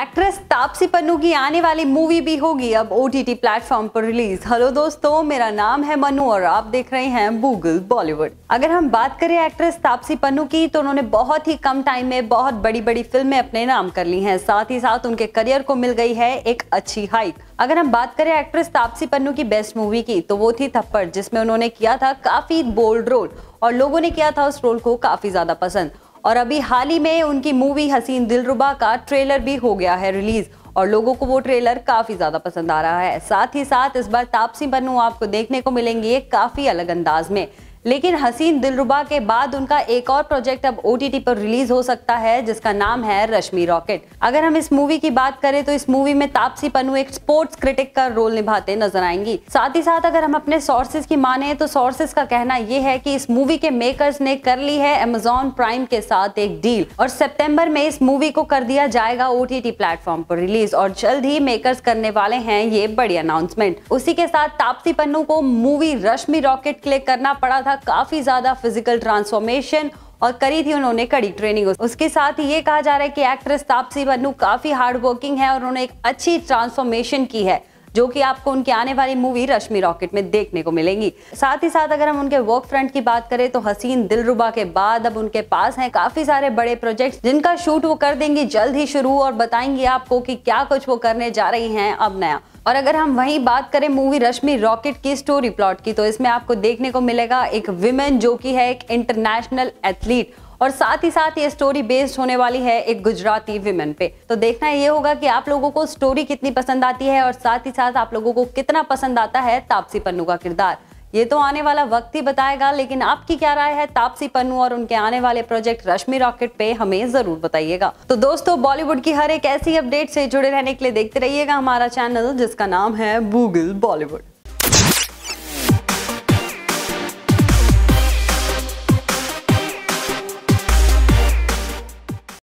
actress Taapsee Pannu की आने वाली मूवी भी होगी अब ओ टी प्लेटफॉर्म पर रिलीज हेलो दोस्तों मेरा नाम है मनु और आप देख रहे हैं गूगल बॉलीवुड अगर हम बात करें एक्ट्रेस तापसी पन्नू की तो उन्होंने बहुत ही कम टाइम में बहुत बड़ी बड़ी फिल्में अपने नाम कर ली हैं साथ ही साथ उनके करियर को मिल गई है एक अच्छी हाइक अगर हम बात करें एक्ट्रेस तापसी पन्नू की बेस्ट मूवी की तो वो थी थप्पड़ जिसमें उन्होंने किया था काफी बोल्ड रोल और लोगों ने किया था उस रोल को काफी ज्यादा पसंद और अभी हाल ही में उनकी मूवी हसीन दिलरुबा का ट्रेलर भी हो गया है रिलीज और लोगों को वो ट्रेलर काफी ज्यादा पसंद आ रहा है साथ ही साथ इस बार तापसी बनू आपको देखने को मिलेंगी काफी अलग अंदाज में लेकिन हसीन दिलरुबा के बाद उनका एक और प्रोजेक्ट अब ओ पर रिलीज हो सकता है जिसका नाम है रश्मि रॉकेट अगर हम इस मूवी की बात करें तो इस मूवी में तापसी पन्नू एक स्पोर्ट्स क्रिटिक का रोल निभाते नजर आएंगी साथ ही साथ अगर हम अपने सोर्सेज की माने तो सोर्सेज का कहना यह है कि इस मूवी के मेकर्स ने कर ली है अमेजोन प्राइम के साथ एक डील और सेप्टेम्बर में इस मूवी को कर दिया जाएगा ओ प्लेटफॉर्म पर रिलीज और जल्द ही मेकर्स करने वाले हैं ये बड़ी अनाउंसमेंट उसी के साथ तापसी पन्नू को मूवी रश्मि रॉकेट क्लिक करना पड़ा था था काफ़ी ज़्यादा फिजिकल ट्रांसफॉर्मेशन और करी थी उन्होंने कड़ी ट्रेनिंग उसके साथ ही ये कहा जा रहा है कि एक्ट्रेस तापसी बन्नू काफ़ी हार्ड वर्किंग है और उन्होंने एक अच्छी ट्रांसफॉर्मेशन की है जो कि आपको उनके आने वाली मूवी रश्मि रॉकेट में देखने को मिलेंगी साथ ही साथ अगर हम उनके वर्क फ्रंट की बात करें तो हसीन दिलरुबा के बाद अब उनके पास हैं काफी सारे बड़े प्रोजेक्ट्स जिनका शूट वो कर देंगी जल्द ही शुरू और बताएंगी आपको कि क्या कुछ वो करने जा रही हैं अब नया और अगर हम वही बात करें मूवी रश्मि रॉकेट की स्टोरी प्लॉट की तो इसमें आपको देखने को मिलेगा एक विमेन जो कि है एक इंटरनेशनल एथलीट और साथ ही साथ ये स्टोरी बेस्ड होने वाली है एक गुजराती विमेन पे तो देखना ये होगा कि आप लोगों को स्टोरी कितनी पसंद आती है और साथ ही साथ आप लोगों को कितना पसंद आता है तापसी पन्नू का किरदार ये तो आने वाला वक्त ही बताएगा लेकिन आपकी क्या राय है तापसी पन्नू और उनके आने वाले प्रोजेक्ट रश्मि रॉकेट पे हमें जरूर बताइएगा तो दोस्तों बॉलीवुड की हर एक ऐसी अपडेट से जुड़े रहने के लिए देखते रहिएगा हमारा चैनल जिसका नाम है गूगल बॉलीवुड